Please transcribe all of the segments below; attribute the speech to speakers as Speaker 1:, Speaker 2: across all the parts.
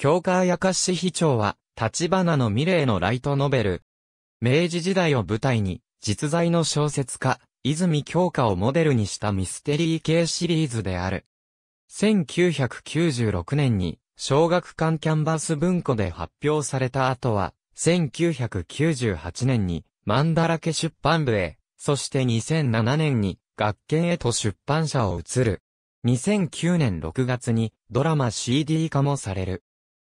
Speaker 1: 京川やかし秘長は、立花
Speaker 2: のミレーのライトノベル。明治時代を舞台に、実在の小説家、泉京香をモデルにしたミステリー系シリーズである。1996年に、小学館キャンバス文庫で発表された後は、1998年に、ンだらけ出版部へ、そして2007年に、学研へと出版社を移る。2009年6月に、ドラマ CD 化もされる。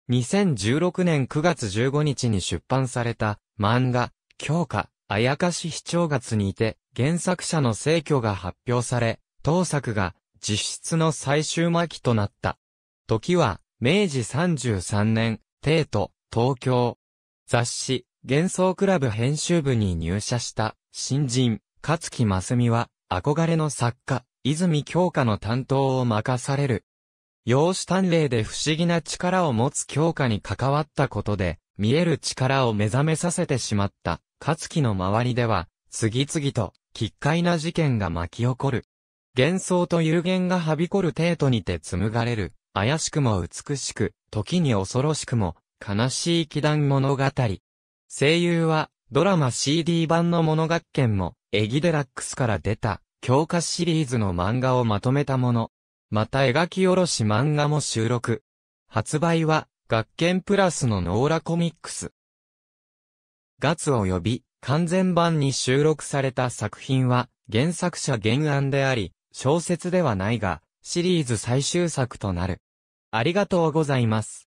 Speaker 2: 2016年9月15日に出版された漫画、強化、あやかし非長月にいて、原作者の成去が発表され、当作が実質の最終巻となった。時は、明治33年、帝都、東京。雑誌、幻想クラブ編集部に入社した新人、勝木真美は、憧れの作家、泉京香の担当を任される。陽子探霊で不思議な力を持つ強化に関わったことで、見える力を目覚めさせてしまった、勝木の周りでは、次々と、奇怪な事件が巻き起こる。幻想と有限がはびこる程度にて紡がれる、怪しくも美しく、時に恐ろしくも、悲しい奇談物語。声優は、ドラマ CD 版の物学研も、エギデラックスから出た、教科シリーズの漫画をまとめたもの。また描き下ろし漫画も収録。発売は、学研プラスのノーラコミックス。ガ月及び、完全版に収録された作品は、原作者原案であり、小説ではないが、シリーズ最終作
Speaker 1: となる。ありがとうございます。